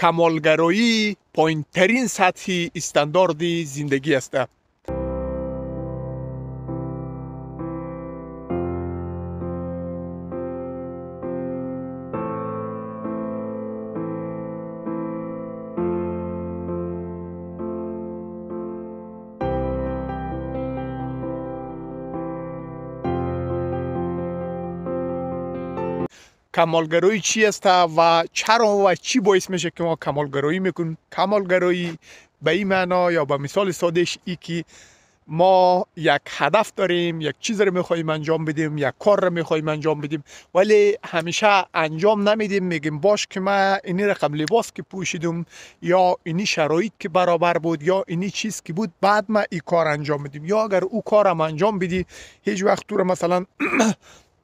کمالگرایی پایین ترین سطحی استانداردی زندگی است کمالگرایی چی است و چرا و چی باعث میشه که ما کمالگرایی میکنیم کمالگرایی به این معنا یا به مثال سادهش ای که ما یک هدف داریم یک چیز رو میخوایم انجام بدیم یک کار رو میخوایم انجام بدیم ولی همیشه انجام نمیدیم میگیم باش که من این رقم لباس که پوشیدم یا اینی شرایط که برابر بود یا اینی چیز که بود بعد ما این کار انجام بدیم یا اگر او کارم انجام بدی هیچ وقت تو مثلا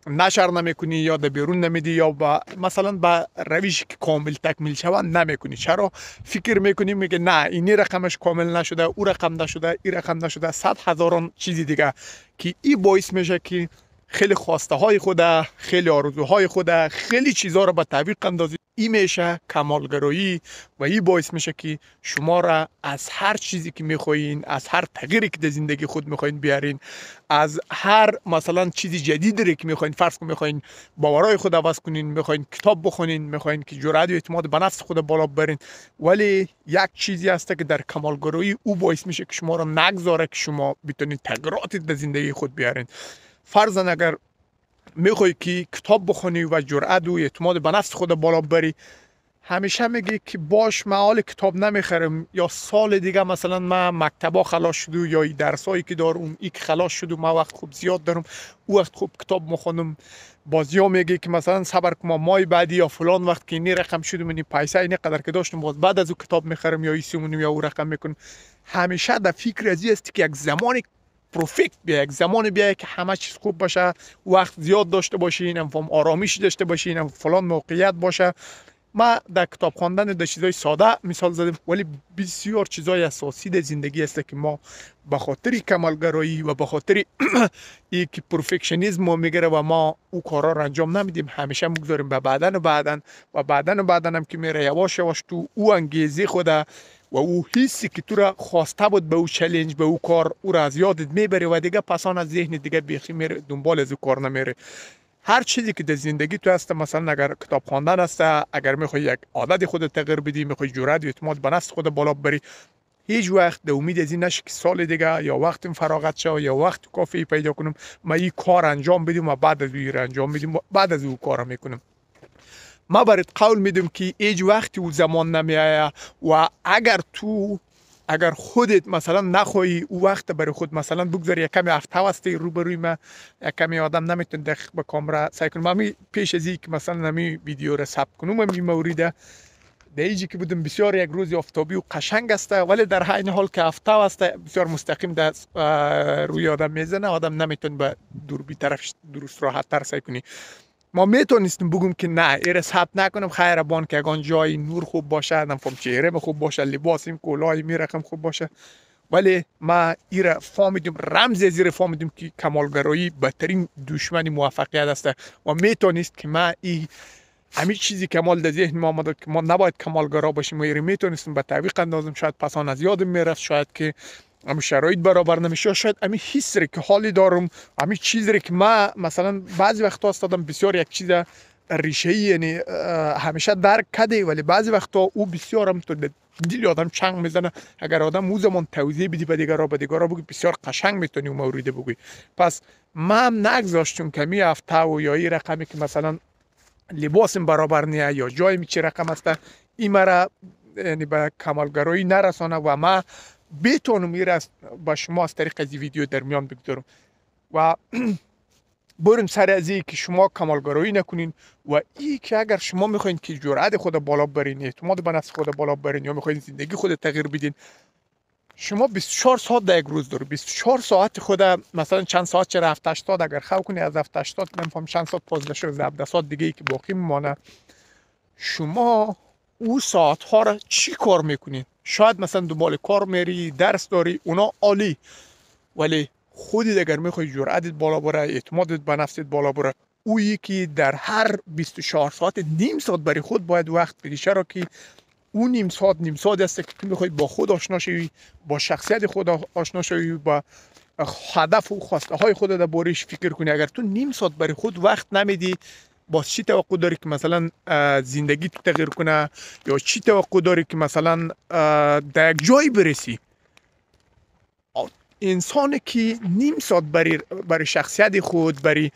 نشر نمیکنی یا در بیرون نمیدی یا با مثلا به رویش که کامل تکمیل شود نمیکنی چرا فکر میکنی میگه نه اینی رقمش کامل نشده او رقم نشده این رقم نشده صد هزاران چیزی دیگه که ای باعث میشه که خیلی خواسته های خوده خیلی آرزوهای خوده خیلی چیزها رو به تعویق اندازید این میشه کمالگرایی و این باعث میشه که شما را از هر چیزی که میخواین از هر تغییری که در زندگی خود میخواین بیارین از هر مثلا چیزی جدید رو که میخواین فرض کن میخواین باورهای خود عوض کنین میخواین کتاب بخونین میخواین که جرأت و اعتماد به نفس خود بالا برین ولی یک چیزی هست که در کمالگرایی او باعث میشه که شما را نگذاره که شما بتونید تغییرات در زندگی خود بیارین فرض اگر میخوای که کتاب بخونی و جرأت و اعتماد به نفس خود بالا بری همیشه میگی که باش معال کتاب نمیخرم یا سال دیگه مثلا من مکتبا خلاص شدو یا درس هایی که دارم ای خلاص خلاص شدو ما وقت خوب زیاد دارم او وقت خوب کتاب مخونم بازی ها میگی که مثلا صبر ما مای بعدی یا فلان وقت که این رقم شد این پیسه این قدر که داشتم باز بعد از او کتاب میخرم یا ایسی یا او رقم میکنم همیشه در فکر ازی است که یک زمانی بیا بیاید زمان بیاید که همه چیز خوب باشه وقت زیاد داشته باشین هم آرامش داشته باشین فلان موقعیت باشه ما در کتاب خواندن در چیزای ساده مثال زدیم ولی بسیار چیزای اساسی در زندگی است که ما به خاطر کمالگرایی و به خاطر یک پرفکشنیسم میگره و ما او کارا رو انجام نمیدیم همیشه میگذاریم به بعدن و بعدن و بعدن و بعدن هم که میره یواش یواش تو او انگیزه خوده. و او حسی که تو را خواسته بود به او چلنج به او کار او را از یادت میبره و دیگه پسان از ذهن دیگه بیخی میره دنبال از او کار نمیره هر چیزی که در زندگی تو هست مثلا اگر کتاب خواندن هست اگر میخوای یک عادت خود تغییر بدی میخوای جرأت و اعتماد به نفس خود بالا بری هیچ وقت ده امید از این نشه که سال دیگه یا وقت فراغت شو یا وقت کافی پیدا کنم ما این کار انجام بدیم و بعد از او انجام بدیم بعد از او کار میکنم ما برات قول میدم که ایج وقتی او زمان نمیایه و اگر تو اگر خودت مثلا نخواهی او وقت برای خود مثلا بگذاری یک کمی هفته هستی روبروی ما یک کمی آدم نمیتون دقیق به کامرا سعی کنم پیش از که مثلا نمی ویدیو را ثبت کنم می ده ایجی که بودم بسیار یک روز آفتابی و قشنگ است ولی در حین حال که هفته است بسیار مستقیم در روی آدم میزنه آدم نمیتون به بی طرف درست راحت تر سعی کنی ما میتونستیم بگم که نه ایره ثبت نکنم بان که اگان جای نور خوب باشه خب چه ایره خوب باشه لباسیم کلاهی میرقم خوب باشه ولی ما ایره فهمیدیم رمز زیر فهمیدیم که کمالگرایی بدترین دشمن موفقیت است و میتونست که ما ای، همی چیزی کمال در ذهن ما آمده که ما نباید کمالگرا باشیم و ایره میتونستیم به تعویق اندازم شاید پسان از یادم میرفت شاید که ام شرایط برابر نمیشه شاید امی حس که حالی دارم امی چیزی که ما مثلا بعضی ها استادم بسیار یک چیز ریشه ای یعنی همیشه درک کده ولی بعضی ها او بسیار هم تو دل آدم چنگ میزنه اگر آدم او زمان توضیح بدی به دیگرا به دیگرا بگی بسیار قشنگ میتونی اون موریده بگی پس ما هم نگذاشتم کمی هفته و یا این رقمی که مثلا لباسم برابر نیه یا می چه رقم است این مرا یعنی به کمالگرایی نرسانه و ما بتونم این با شما از طریق از ویدیو در میان بگذارم و برویم سر از که شما کمالگرایی نکنین و ای که اگر شما میخواین که جرأت خود بالا برین اعتماد به نفس خود بالا برین یا میخواین زندگی خود تغییر بدین شما 24 ساعت در یک روز دارید 24 ساعت خود مثلا چند ساعت چرا 7 80 اگر خواه کنی از 7 80 نمیفهم چند ساعت 15 شده 17 ساعت دیگه ای که باقی میمانه شما او ساعت ها را چی کار میکنین؟ شاید مثلا مال کار میری درس داری اونا عالی ولی خودی اگر میخوای جرعتت بالا بره اعتمادت به نفست بالا بره او که در هر 24 ساعت نیم ساعت برای خود باید وقت بدی چرا که اون نیم ساعت نیم ساعت است که میخوای با خود آشنا شوی با شخصیت خود آشنا شوی با هدف و خواسته های خود در بارش فکر کنی اگر تو نیم ساعت برای خود وقت نمیدی با چی توقع داری که مثلا زندگی تغییر کنه یا چی توقع داری که مثلا در یک جای برسی انسان که نیم ساعت برای, برای شخصیت خود برای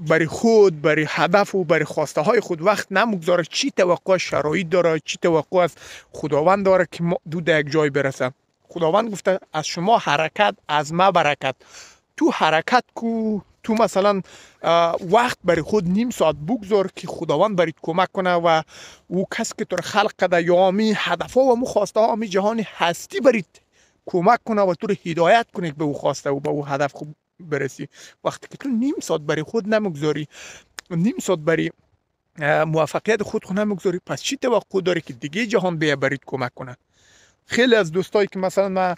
برای خود برای هدف و برای خواسته های خود وقت نمگذاره چی توقع شرایط داره چی توقع از خداوند داره که دو در یک جای برسه خداوند گفته از شما حرکت از ما برکت تو حرکت کو تو مثلا وقت برای خود نیم ساعت بگذار که خداوند برید کمک کنه و او کس که تو خلق کده یا همی هدف و مخواسته خواسته ها همی جهان هستی برید کمک کنه و تو رو هدایت کنه به او خواسته و به او هدف خوب برسی وقتی که تو نیم ساعت برای خود نمگذاری نیم ساعت برای موفقیت خود خود نمگذاری پس چی توقع داری که دیگه جهان بیا برید کمک کنه خیلی از دوستایی که مثلا من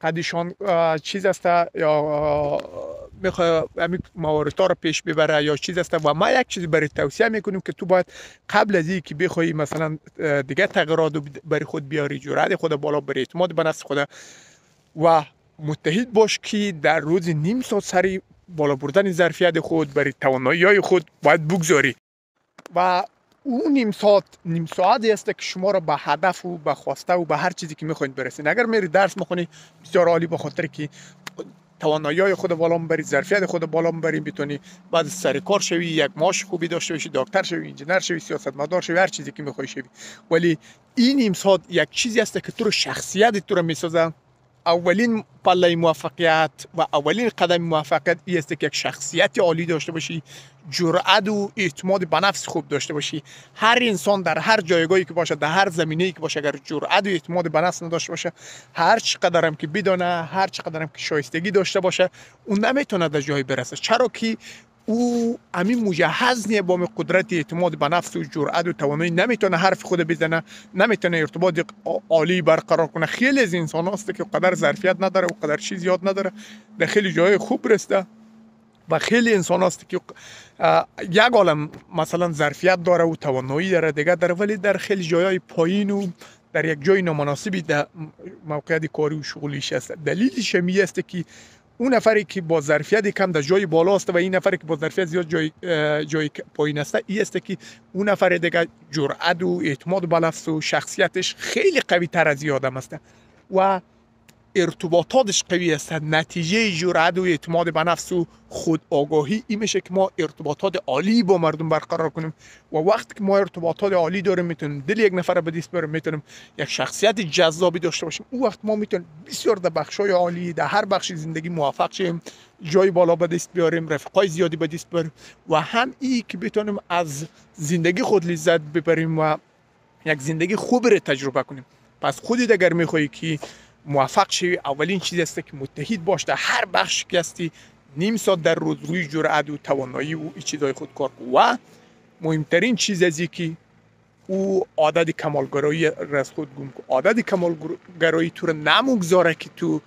قدیشان چیز است یا میخواد همین مواردها رو پیش ببره یا چیز است و ما یک چیزی برای توصیه میکنیم که تو باید قبل از اینکه بخوای مثلا دیگه تغییرات برای خود بیاری جرأت خود بالا بری اعتماد به نفس خود و متحد باش که در روز نیم ساعت سری بالا بردن ظرفیت خود برای توانایی های خود باید بگذاری و اون نیم ساعت نیم ساعتی است که شما را به هدف و به خواسته و به هر چیزی که میخواین برسید اگر میری درس میخونی بسیار عالی به خاطر که توانایی های خود بالا مبری ظرفیت خود بالا مبری بتونی بعد سر کار شوی یک ماش خوبی داشته باشی دکتر شوی انجینر شوی سیاستمدار شوی هر چیزی که میخوای شوی ولی این امساد یک چیزی هست که تو رو شخصیت تو رو میسازه اولین پله موفقیت و اولین قدم موفقیت این است که یک شخصیت عالی داشته باشی جرأت و اعتماد به نفس خوب داشته باشی هر انسان در هر جایگاهی که باشه در هر زمینه‌ای که باشه اگر جرأت و اعتماد به نفس نداشته باشه هر چقدر هم که بدونه هر چقدر هم که شایستگی داشته باشه اون نمیتونه در جایی برسه چرا که او امی مجهز نیه با قدرت اعتماد به نفس و جرأت و توانایی نمیتونه حرف خود بزنه نمیتونه ارتباط عالی برقرار کنه خیلی از انسان هاست که قدر ظرفیت نداره و قدر چیز یاد نداره در خیلی جای خوب رسته و خیلی انسان است که یک عالم مثلا ظرفیت داره و توانایی داره دیگه داره ولی در خیلی جای پایین و در یک جای نامناسبی در موقعیت کاری و شغلیش است دلیلش همیه است که اون نفری که با ظرفیت کم در جای بالا است و این نفری که با ظرفیت زیاد جای جای پایین است این است که اون نفر دیگه جرأت و اعتماد به و شخصیتش خیلی قوی تر از آدم است و ارتباطاتش قوی است نتیجه جرأت و اعتماد به نفس و خود آگاهی این میشه که ما ارتباطات عالی با مردم برقرار کنیم و وقتی که ما ارتباطات عالی داریم میتونیم دل یک نفر به دست بریم میتونیم یک شخصیت جذابی داشته باشیم او وقت ما میتونیم بسیار در بخشای عالی در هر بخش زندگی موفق شیم جای بالا به دست بیاریم رفقای زیادی به دست بیاریم و هم این که بتونیم از زندگی خود لذت ببریم و یک زندگی خوب تجربه کنیم پس خودی اگر میخوای که موفق شوی اولین چیز است که متحد باش در هر بخش که هستی نیم ساعت در روز روی جرأت و توانایی و این چیزهای خود کار و مهمترین چیز از که او عادت کمالگرایی را از خود گم کن عادت کمالگرایی تو را نموگذاره که تو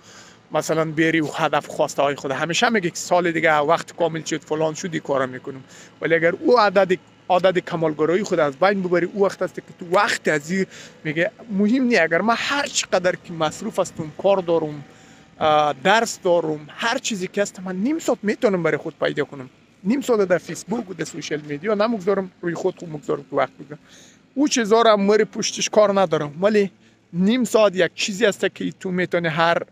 مثلا بری و هدف خواسته های خود همیشه میگه که سال دیگه وقت کامل شد فلان شدی کارا میکنم ولی اگر او عدد عادت کمالگرایی خود از بین ببری او وقت است که تو وقت از این میگه مهم نیست اگر من هر چقدر که مصروف هستم کار دارم درس دارم هر چیزی که هست من نیم ساعت میتونم برای خود پیدا کنم نیم ساعت در فیسبوک و در سوشل میدیا نمگذارم روی خود خود مگذارم تو وقت بگم او چیزا را مری پشتش کار ندارم ولی نیم ساعت یک چیزی هست که تو میتونی هر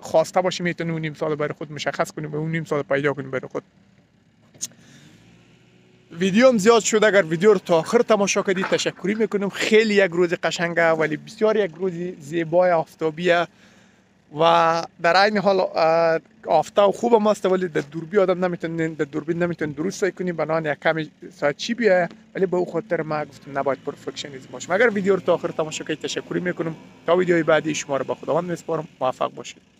خواسته باشی میتونی اون نیم ساعت برای خود مشخص کنی و اون نیم ساعت پیدا کنی برای خود ویدیوم زیاد شد اگر ویدیو رو تا آخر تماشا کردی تشکری میکنم خیلی یک روز قشنگه ولی بسیار یک روز زیبای آفتابیه و در این حال آفتاب خوب هم است ولی در دوربی آدم نمیتونه در دوربین نمیتونه درست سعی کنی بنان یک کمی ساعت چی بیه ولی به او خاطر ما گفتم نباید پرفکشنیزم باشه اگر ویدیو رو تا آخر تماشا کردی تشکری میکنم تا ویدیوی بعدی شما رو به خداوند میسپارم موفق باشید